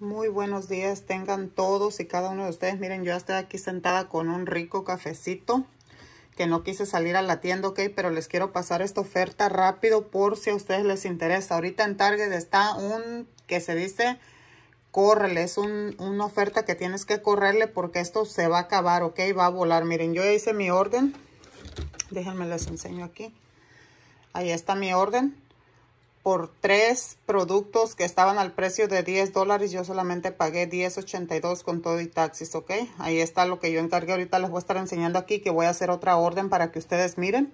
Muy buenos días tengan todos y cada uno de ustedes. Miren, yo estoy aquí sentada con un rico cafecito que no quise salir a la tienda, ok, pero les quiero pasar esta oferta rápido por si a ustedes les interesa. Ahorita en Target está un que se dice córrele, es un, una oferta que tienes que correrle porque esto se va a acabar, ok, va a volar. Miren, yo ya hice mi orden, déjenme les enseño aquí. Ahí está mi orden por tres productos que estaban al precio de 10 dólares, yo solamente pagué 10.82 con todo y taxis, ¿ok? Ahí está lo que yo encargué, ahorita les voy a estar enseñando aquí que voy a hacer otra orden para que ustedes miren.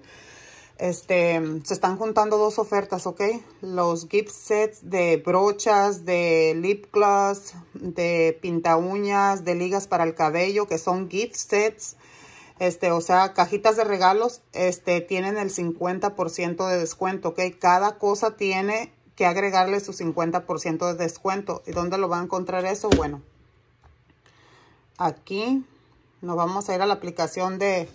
Este, se están juntando dos ofertas, ¿ok? Los gift sets de brochas, de lip gloss, de pinta uñas, de ligas para el cabello, que son gift sets este, o sea, cajitas de regalos este, tienen el 50% de descuento, ¿ok? Cada cosa tiene que agregarle su 50% de descuento. ¿Y dónde lo va a encontrar eso? Bueno, aquí nos vamos a ir a la aplicación de,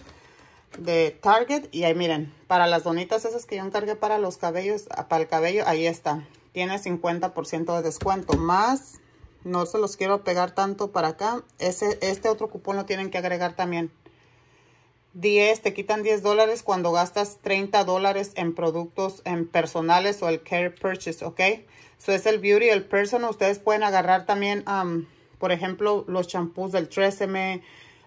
Target. Y ahí miren, para las donitas esas que yo encargué para los cabellos, ah, para el cabello, ahí está. Tiene 50% de descuento. Más, no se los quiero pegar tanto para acá. Ese, este otro cupón lo tienen que agregar también. 10, te quitan 10 dólares cuando gastas 30 dólares en productos personales o el care purchase, ¿ok? Eso es el beauty, el personal. Ustedes pueden agarrar también, um, por ejemplo, los champús del 13M,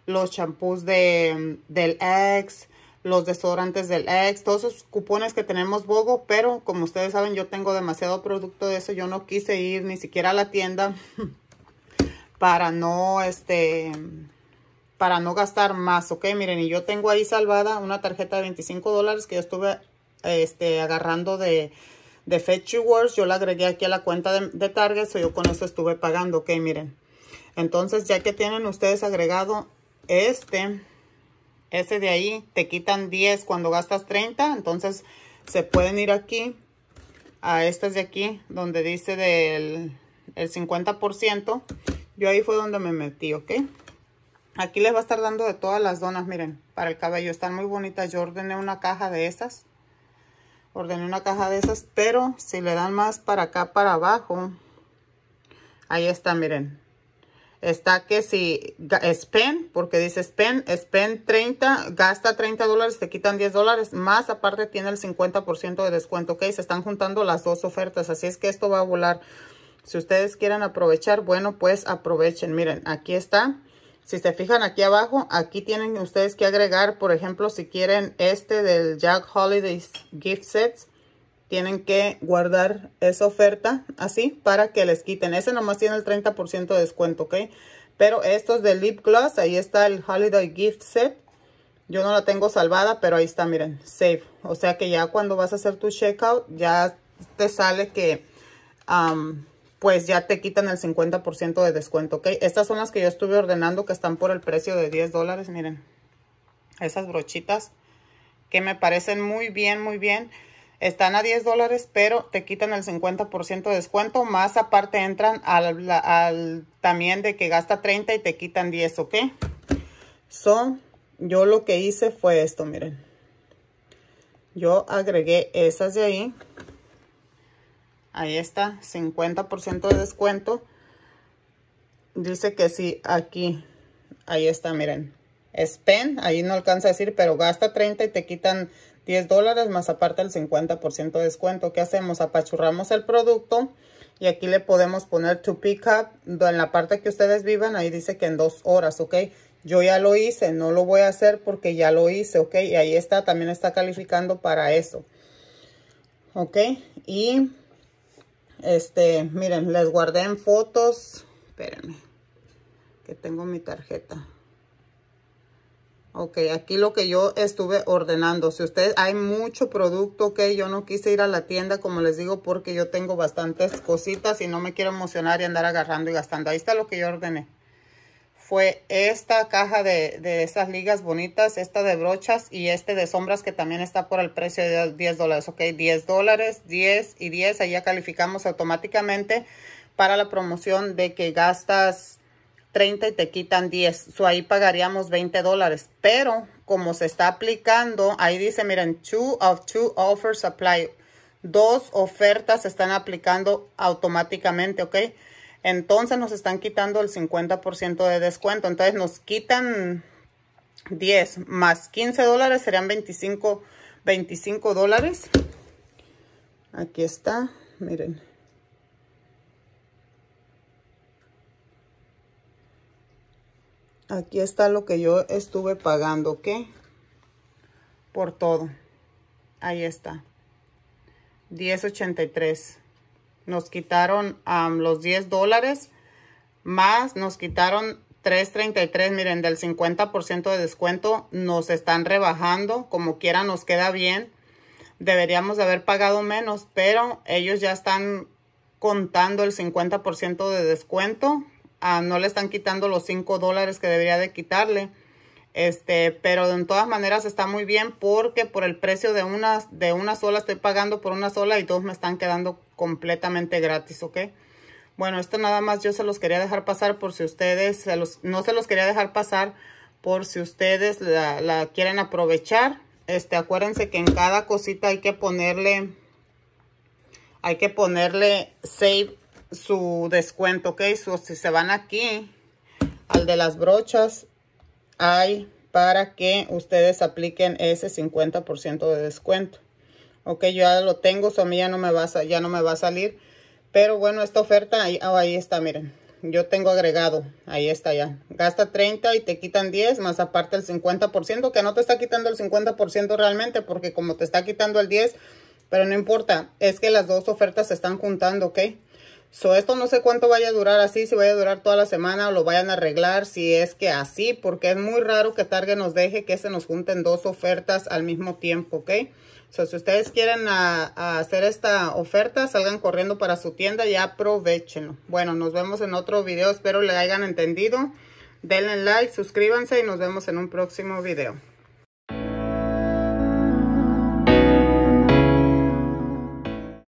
los champús de, del X, los desodorantes del X, todos esos cupones que tenemos Bogo, pero como ustedes saben, yo tengo demasiado producto de eso. Yo no quise ir ni siquiera a la tienda para no, este para no gastar más, ¿ok? Miren, y yo tengo ahí salvada una tarjeta de 25 dólares que yo estuve este, agarrando de, de Fetch Rewards. Yo la agregué aquí a la cuenta de, Target, so yo con eso estuve pagando, ¿ok? Miren. Entonces, ya que tienen ustedes agregado este, ese de ahí, te quitan 10 cuando gastas 30. Entonces, se pueden ir aquí a estas de aquí, donde dice del el 50%. Yo ahí fue donde me metí, ¿ok? Aquí les va a estar dando de todas las donas, miren, para el cabello. Están muy bonitas. Yo ordené una caja de esas. Ordené una caja de esas, pero si le dan más para acá, para abajo. Ahí está, miren. Está que si spend, porque dice spend, spend 30, gasta 30 dólares, te quitan 10 dólares. Más aparte tiene el 50% de descuento, ¿ok? Se están juntando las dos ofertas, así es que esto va a volar. Si ustedes quieren aprovechar, bueno, pues aprovechen. Miren, aquí está. Si se fijan aquí abajo, aquí tienen ustedes que agregar, por ejemplo, si quieren este del Jack Holidays Gift Sets, tienen que guardar esa oferta así para que les quiten. Ese nomás tiene el 30% de descuento, ¿ok? Pero estos de Lip Gloss, ahí está el Holiday Gift Set. Yo no la tengo salvada, pero ahí está, miren, save. O sea que ya cuando vas a hacer tu checkout, ya te sale que... Um, pues ya te quitan el 50% de descuento, ¿ok? Estas son las que yo estuve ordenando que están por el precio de 10 dólares, miren. Esas brochitas que me parecen muy bien, muy bien. Están a 10 dólares, pero te quitan el 50% de descuento. Más aparte entran al, también de que gasta 30 y te quitan 10, ¿ok? So, yo lo que hice fue esto, miren. Yo agregué esas de ahí. Ahí está, 50% de descuento. Dice que sí, aquí. Ahí está, miren. Spend, ahí no alcanza a decir, pero gasta 30 y te quitan 10 dólares más aparte el 50% de descuento. ¿Qué hacemos? Apachurramos el producto y aquí le podemos poner to pick up. En la parte que ustedes vivan, ahí dice que en dos horas, ¿ok? Yo ya lo hice, no lo voy a hacer porque ya lo hice, ¿ok? Y ahí está, también está calificando para eso. ¿Ok? Y este, miren, les guardé en fotos. Espérenme, que tengo mi tarjeta. Ok, aquí lo que yo estuve ordenando. Si ustedes, hay mucho producto que yo no quise ir a la tienda, como les digo, porque yo tengo bastantes cositas y no me quiero emocionar y andar agarrando y gastando. Ahí está lo que yo ordené fue esta caja de, esas ligas bonitas, esta de brochas y este de sombras que también está por el precio de 10 dólares, ok, 10 dólares, 10 y 10, ahí ya calificamos automáticamente para la promoción de que gastas 30 y te quitan 10. So, ahí pagaríamos 20 dólares. Pero como se está aplicando, ahí dice, miren, two of two offers apply. Dos ofertas se están aplicando automáticamente, ¿ok? Entonces nos están quitando el 50% de descuento. Entonces nos quitan 10 más 15 dólares serían 25, dólares. Aquí está, miren. Aquí está lo que yo estuve pagando, ¿ok? Por todo. Ahí está. 10.83 nos quitaron los 10 dólares, más nos quitaron 3.33, miren, del 50% de descuento nos están rebajando, como quiera nos queda bien. Deberíamos haber pagado menos, pero ellos ya están contando el 50% de descuento. Ah, no le están quitando los 5 dólares que debería de quitarle. Este, pero de todas maneras está muy bien porque por el precio de una, de una sola estoy pagando por una sola y dos me están quedando completamente gratis, ¿ok? Bueno, esto nada más yo se los quería dejar pasar por si ustedes, los, no se los quería dejar pasar por si ustedes la, quieren aprovechar. Este, acuérdense que en cada cosita hay que ponerle, hay que ponerle save su descuento, ¿ok? si se van aquí al de las brochas, hay para que ustedes apliquen ese 50% de descuento. Ok, yo ya lo tengo, so a mí ya no, me va a, ya no me va a salir. Pero bueno, esta oferta, ahí, oh, ahí está, miren. Yo tengo agregado, ahí está ya. Gasta 30 y te quitan 10, más aparte el 50%, que no te está quitando el 50% realmente, porque como te está quitando el 10, pero no importa, es que las dos ofertas se están juntando, ¿ok? So, esto no sé cuánto vaya a durar así, si vaya a durar toda la semana o lo vayan a arreglar, si es que así, porque es muy raro que Target nos deje que se nos junten dos ofertas al mismo tiempo, ¿ok? So, si ustedes quieren hacer esta oferta, salgan corriendo para su tienda y aprovechenlo. Bueno, nos vemos en otro video, espero le hayan entendido. Denle like, suscríbanse y nos vemos en un próximo video.